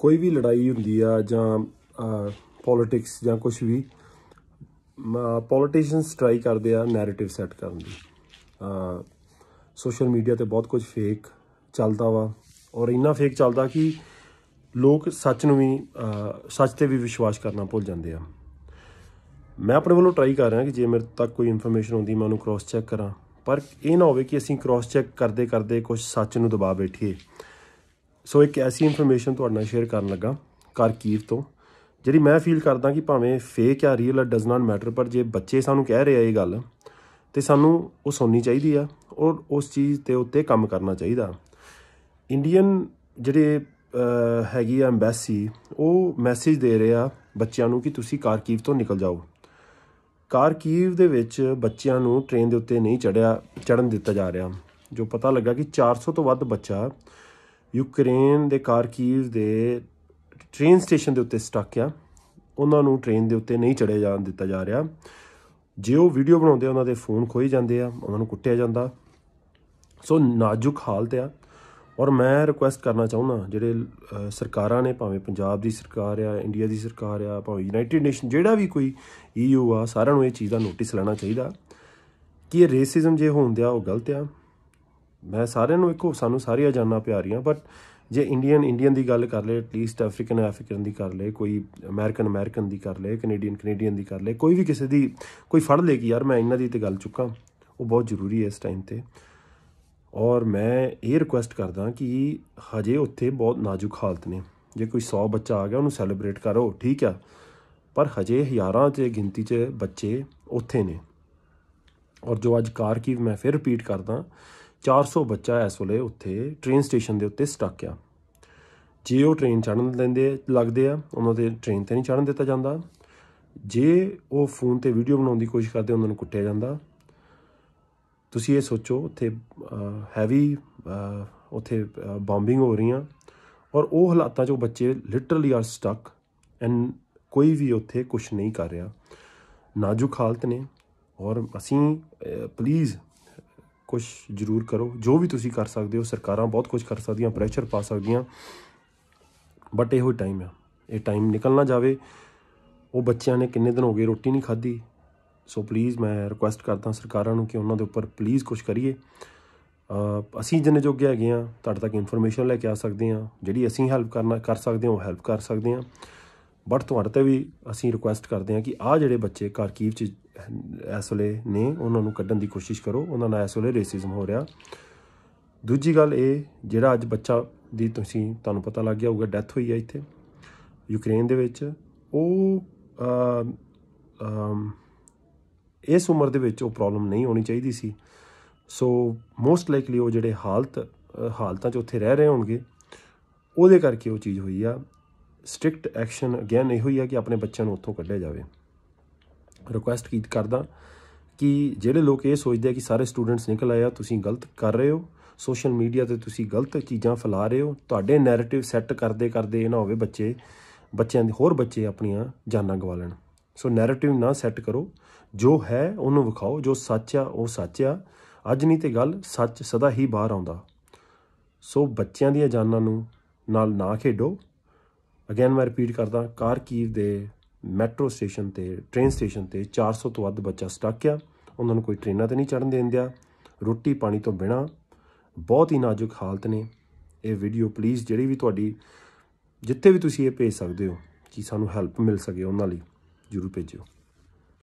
ਕੋਈ ਵੀ ਲੜਾਈ ਹੁੰਦੀ ਆ ਜਾਂ ਪੋਲਿਟਿਕਸ ਜਾਂ ਕੁਝ ਵੀ ਪੋਲਿਟਿਸ਼ੀਅਨਸ ਟਰਾਈ ਕਰਦੇ ਆ ਨੈਰੇਟਿਵ ਸੈੱਟ ਕਰਨ ਦੀ ਸੋਸ਼ਲ ਮੀਡੀਆ ਤੇ ਬਹੁਤ ਕੁਝ ਫੇਕ ਚੱਲਦਾ ਵਾ ਔਰ ਇੰਨਾ ਫੇਕ ਚੱਲਦਾ ਕਿ ਲੋਕ ਸੱਚ ਨੂੰ ਵੀ ਸੱਚ ਤੇ ਵੀ ਵਿਸ਼ਵਾਸ ਕਰਨਾ ਭੁੱਲ ਜਾਂਦੇ ਆ ਮੈਂ ਆਪਣੇ ਵੱਲੋਂ ਟਰਾਈ ਕਰ ਰਿਹਾ ਕਿ ਜੇ ਮੇਰੇ ਤੱਕ ਕੋਈ ਇਨਫੋਰਮੇਸ਼ਨ ਆਉਂਦੀ ਮੈਂ ਉਹਨੂੰ ਕ੍ਰਾਸ ਚੈੱਕ ਕਰਾਂ ਪਰ ਇਹ ਨਾ ਹੋਵੇ ਕਿ ਅਸੀਂ ਕ੍ਰਾਸ ਚੈੱਕ ਕਰਦੇ ਕਰਦੇ ਕੁਝ ਸੱਚ ਨੂੰ ਦਬਾ ਬੈਠੀਏ ਸੋ ਇੱਕ ਐਸੀ ਇਨਫੋਰਮੇਸ਼ਨ ਤੁਹਾਡੇ ਨਾਲ ਸ਼ੇਅਰ ਕਰਨ ਲੱਗਾ ਕਰਕੀਰ ਤੋਂ ਜਿਹੜੀ ਮੈਂ ਫੀਲ ਕਰਦਾ ਕਿ ਭਾਵੇਂ ਫੇਕ ਆ ਰੀਅਲ ਆ ਡਸ ਨਾਟ ਮੈਟਰ ਪਰ ਜੇ ਬੱਚੇ ਸਾਨੂੰ ਕਹਿ ਰਹੇ ਆ ਇਹ ਗੱਲ ਤੇ ਸਾਨੂੰ ਉਹ ਸੁਣਨੀ ਚਾਹੀਦੀ ਆ ਔਰ ਉਸ ਚੀਜ਼ ਤੇ ਉੱਤੇ ਕੰਮ ਕਰਨਾ ਚਾਹੀਦਾ ਇੰਡੀਅਨ ਜਿਹੜੇ ਹੈਗੀ ਆ ਐਮਬੈਸੀ ਉਹ ਮੈਸੇਜ ਦੇ ਰਿਹਾ ਬੱਚਿਆਂ ਨੂੰ ਕਿ ਤੁਸੀਂ ਕਾਰਕੀਵ ਤੋਂ ਨਿਕਲ ਜਾਓ ਕਾਰਕੀਵ ਦੇ ਵਿੱਚ ਬੱਚਿਆਂ ਨੂੰ ਟ੍ਰੇਨ ਦੇ ਉੱਤੇ ਨਹੀਂ ਚੜਿਆ ਚੜਨ ਦਿੱਤਾ ਜਾ ਰਿਹਾ ਜੋ ਪਤਾ ਲੱਗਾ ਕਿ 400 ਤੋਂ ਵੱਧ ਬੱਚਾ ਯੂਕਰੇਨ ਦੇ ਕਾਰਕੀਵ ਦੇ ਟ੍ਰੇਨ ਸਟੇਸ਼ਨ ਦੇ ਉੱਤੇ ਸਟਕ ਆ ਉਹਨਾਂ ਨੂੰ ਟ੍ਰੇਨ ਦੇ ਉੱਤੇ ਨਹੀਂ ਚੜੇ ਜਾਣ ਦਿੱਤਾ ਜਾ ਰਿਹਾ ਜੇ ਉਹ ਵੀਡੀਓ ਬਣਾਉਂਦੇ ਉਹਨਾਂ ਦੇ ਫੋਨ ਖੋਈ ਜਾਂਦੇ ਆ ਉਹਨਾਂ ਨੂੰ ਕੁੱਟਿਆ ਜਾਂਦਾ ਸੋ ਨਾਜ਼ੁਕ ਹਾਲਤ ਆ ਔਰ ਮੈਂ ਰਿਕੁਐਸਟ ਕਰਨਾ ਚਾਹੁੰਦਾ ਜਿਹੜੇ ਸਰਕਾਰਾਂ ਨੇ ਭਾਵੇਂ ਪੰਜਾਬ ਦੀ ਸਰਕਾਰ ਆ ਇੰਡੀਆ ਦੀ ਸਰਕਾਰ ਆ ਭਾਵੇਂ ਯੂਨਾਈਟਿਡ ਨੇਸ਼ਨ ਜਿਹੜਾ ਵੀ ਕੋਈ ਈਯੂ e ਆ ਸਾਰਿਆਂ ਨੂੰ ਇਹ ਚੀਜ਼ ਦਾ ਨੋਟਿਸ ਲੈਣਾ ਚਾਹੀਦਾ ਕਿ ਇਹ ਰੇਸਿਜ਼ਮ ਜੇ ਹੋਣ ਦਿਆ ਉਹ ਗਲਤ ਆ ਮੈਂ ਸਾਰਿਆਂ ਨੂੰ ਇੱਕੋ ਸਾਨੂੰ ਸਾਰੀਆਂ ਜਾਨਾਂ ਪਿਆਰੀਆਂ ਬਟ ਜੇ ਇੰਡੀਅਨ ਇੰਡੀਅਨ ਦੀ ਗੱਲ ਕਰ ਲਏ ਐਟਲੀਸਟ ਅਫਰੀਕਨ ਅਫਰੀਕਨ ਦੀ ਕਰ ਲੈ ਕੋਈ ਅਮਰੀਕਨ ਅਮਰੀਕਨ ਦੀ ਕਰ ਲੈ ਕੈਨੇਡੀਅਨ ਕੈਨੇਡੀਅਨ ਦੀ ਕਰ ਲੈ ਕੋਈ ਵੀ ਕਿਸੇ ਦੀ ਕੋਈ ਫੜ ਲੇ ਕਿ ਯਾਰ ਮੈਂ ਇਹਨਾਂ ਦੀ ਤੇ ਗੱਲ ਚੁੱਕਾ ਉਹ ਬਹੁਤ ਜ਼ਰੂਰੀ ਹੈ ਇਸ ਟਾਈਮ ਤੇ ਔਰ ਮੈਂ ਇਹ ਰਿਕੁਐਸਟ ਕਰਦਾ ਕਿ ਹਜੇ ਉੱਥੇ ਬਹੁਤ ਨਾਜ਼ੁਕ ਹਾਲਤ ਨੇ ਜੇ ਕੋਈ 100 ਬੱਚਾ ਆ ਗਿਆ ਉਹਨੂੰ ਸੈਲੀਬ੍ਰੇਟ ਕਰੋ ਠੀਕ ਆ ਪਰ ਹਜੇ ਹਜ਼ਾਰਾਂ 'ਚ ਗਿਣਤੀ 'ਚ ਬੱਚੇ ਉੱਥੇ ਨੇ ਔਰ ਜੋ ਅੱਜ ਕਾਰ ਕੀ ਮੈਂ ਫਿਰ ਰਿਪੀਟ ਕਰਦਾ 400 ਬੱਚਾ ਇਸ ਵੇਲੇ ਉੱਥੇ ਟ੍ਰੇਨ ਸਟੇਸ਼ਨ ਦੇ ਉੱਤੇ ਸਟਕ ਆ ਜੇ ਉਹ ਟ੍ਰੇਨ ਚੜਨ ਲੈਂਦੇ ਲੱਗਦੇ ਆ ਉਹਨਾਂ ਦੇ ਟ੍ਰੇਨ ਤੇ ਨਹੀਂ ਚੜਨ ਦਿੱਤਾ ਜਾਂਦਾ ਜੇ ਉਹ ਫੋਨ ਤੇ ਵੀਡੀਓ ਬਣਾਉਣ ਦੀ ਕੋਸ਼ਿਸ਼ ਕਰਦੇ ਉਹਨਾਂ ਨੂੰ ਕੁੱਟਿਆ ਜਾਂਦਾ ਤੁਸੀਂ ਇਹ ਸੋਚੋ ਉੱਥੇ ਹੈਵੀ ਉੱਥੇ ਬੰਬਿੰਗ ਹੋ ਰਹੀਆਂ ਔਰ ਉਹ ਹਾਲਾਤਾਂ 'ਚ ਉਹ ਬੱਚੇ ਲਿਟਰਲੀ ਆਰ ਸਟਕ ਐਂਡ ਕੋਈ ਵੀ ਉੱਥੇ ਕੁਝ ਨਹੀਂ ਕਰ ਰਿਹਾ ਨਾਜ਼ੁਕ ਹਾਲਤ ਨੇ ਔਰ ਅਸੀਂ ਪਲੀਜ਼ ਕੁਝ ਜ਼ਰੂਰ ਕਰੋ ਜੋ ਵੀ ਤੁਸੀਂ ਕਰ ਸਕਦੇ ਹੋ ਸਰਕਾਰਾਂ ਬਹੁਤ ਕੁਝ ਕਰ ਸਕਦੀਆਂ ਪ੍ਰੈਸ਼ਰ ਪਾ ਸਕਦੀਆਂ ਬਟ ਇਹੋ ਟਾਈਮ ਆ ਇਹ ਟਾਈਮ ਨਿਕਲਣਾ ਜਾਵੇ ਉਹ ਬੱਚਿਆਂ ਨੇ ਕਿੰਨੇ ਦਿਨ ਹੋ ਗਏ ਰੋਟੀ ਨਹੀਂ ਖਾਧੀ ਸੋ ਪਲੀਜ਼ ਮੈਂ ਰਿਕੁਐਸਟ ਕਰਦਾ ਸਰਕਾਰਾਂ ਨੂੰ ਕਿ ਉਹਨਾਂ ਦੇ ਉੱਪਰ ਪਲੀਜ਼ ਕੁਝ ਕਰੀਏ ਅਸੀਂ ਜਿੰਨੇ ਜੋਗੇ ਹੈਗੇ ਆ ਤੁਹਾਡੇ ਤੱਕ ਇਨਫੋਰਮੇਸ਼ਨ ਲੈ ਕੇ ਆ ਸਕਦੇ ਆ ਜਿਹੜੀ ਅਸੀਂ ਹੈਲਪ ਕਰਨਾ ਕਰ ਸਕਦੇ ਹਾਂ ਉਹ ਹੈਲਪ ਕਰ ਸਕਦੇ ਆ ਬਟ ਤੁਹਾਡੇ ਤੇ ਵੀ ਅਸੀਂ ਰਿਕੁਐਸਟ ਕਰਦੇ ਆ ਕਿ ਆ ਜਿਹੜੇ ਬੱਚੇ ਕਾਰਕੀਵ 'ਚ ਇਸ ਵੇਲੇ ਨੇ ਉਹਨਾਂ ਨੂੰ ਕੱਢਣ ਦੀ ਕੋਸ਼ਿਸ਼ ਕਰੋ ਉਹਨਾਂ ਨਾਲ ਇਸ ਵੇਲੇ ਰੇਸਿਜ਼ਮ ਹੋ ਰਿਹਾ ਦੂਜੀ ਗੱਲ ਇਹ ਜਿਹੜਾ ਅੱਜ ਬੱਚਾ ਦੀ ਤੁਸੀਂ ਤੁਹਾਨੂੰ ਪਤਾ ਲੱਗ ਗਿਆ ਹੋਊਗਾ ਡੈਥ ਹੋਈ ਹੈ ਇੱਥੇ ਯੂਕਰੇਨ ਦੇ ਵਿੱਚ ਉਹ ਇਸ ਉਮਰ ਦੇ ਵਿੱਚ ਉਹ ਪ੍ਰੋਬਲਮ ਨਹੀਂ ਹੋਣੀ ਚਾਹੀਦੀ ਸੀ ਸੋ ਮੋਸਟ ਲਾਈਕਲੀ ਉਹ ਜਿਹੜੇ ਹਾਲਤ ਹਾਲਤਾਂ 'ਚ ਉੱਥੇ ਰਹਿ ਰਹੇ ਹੋਣਗੇ ਉਹਦੇ ਕਰਕੇ ਉਹ ਚੀਜ਼ ਹੋਈ ਆ ਸਟ੍ਰਿਕਟ ਐਕਸ਼ਨ ਅਗੇਨ ਇਹ ਹੋਈ ਆ ਕਿ ਆਪਣੇ ਬੱਚਿਆਂ ਨੂੰ ਉੱਥੋਂ ਕੱਢਿਆ ਜਾਵੇ ਰਿਕੁਐਸਟ ਕੀ ਕਰਦਾ ਕਿ ਜਿਹੜੇ ਲੋਕ ਇਹ ਸੋਚਦੇ ਆ ਕਿ ਸਾਰੇ ਸਟੂਡੈਂਟਸ ਨਿਕਲ ਆਏ ਆ ਤੁਸੀਂ ਗਲਤ ਕਰ ਰਹੇ ਹੋ ਸੋਸ਼ਲ ਮੀਡੀਆ ਤੇ ਤੁਸੀਂ ਗਲਤ ਚੀਜ਼ਾਂ ਫੈਲਾ ਰਹੇ ਹੋ ਤੁਹਾਡੇ ਨੈਰੇਟਿਵ ਸੈੱਟ ਕਰਦੇ ਕਰਦੇ ਇਹ ਨਾ ਹੋਵੇ ਬੱਚੇ ਬੱਚਿਆਂ ਦੇ ਹੋਰ ਬੱਚੇ ਆਪਣੀਆਂ ਜਾਨਾਂ ਗਵਾ ਲੈਣ ਸੋ ਨੈਰੇਟਿਵ ਨਾ ਸੈੱਟ ਕਰੋ ਜੋ ਹੈ ਉਹਨੂੰ ਵਿਖਾਓ ਜੋ ਸੱਚ ਆ ਉਹ ਸੱਚ ਆ ਅੱਜ ਨਹੀਂ ਤੇ ਗੱਲ ਸੱਚ ਸਦਾ ਹੀ ਬਾਹਰ ਆਉਂਦਾ ਸੋ ਬੱਚਿਆਂ ਦੀਆਂ ਜਾਨਾਂ ਨੂੰ ਨਾਲ ਨਾ ਖੇਡੋ ਅਗੇਨ ਮੈਂ ਰਿਪੀਟ ਕਰਦਾ ਕਾਰਕੀਵ ਦੇ ਮੈਟਰੋ ਸਟੇਸ਼ਨ ਤੇ ਟ੍ਰੇਨ ਸਟੇਸ਼ਨ ਤੇ 400 ਤੋਂ ਵੱਧ ਬੱਚਾ ਸਟਕ ਆ ਉਹਨਾਂ ਨੂੰ ਕੋਈ ਟ੍ਰੇਨਾਂ ਤੇ ਨਹੀਂ ਚੜਨ ਦੇਣ ਦਿਆ ਰੋਟੀ ਪਾਣੀ ਤੋਂ ਬਿਨਾ ਬਹੁਤ ਹੀ ਨਾਜ਼ੁਕ ਹਾਲਤ ਨੇ ਇਹ ਵੀਡੀਓ ਪਲੀਜ਼ ਜਿਹੜੀ ਵੀ ਤੁਹਾਡੀ ਜਿੱਥੇ ਵੀ ਤੁਸੀਂ ਇਹ ਭੇਜ ਸਕਦੇ ਹੋ ਕਿ ਸਾਨੂੰ ਹੈਲਪ ਮਿਲ ਸਕੇ ਉਹਨਾਂ ਲਈ ਜਰੂਰ ਭੇਜਿਓ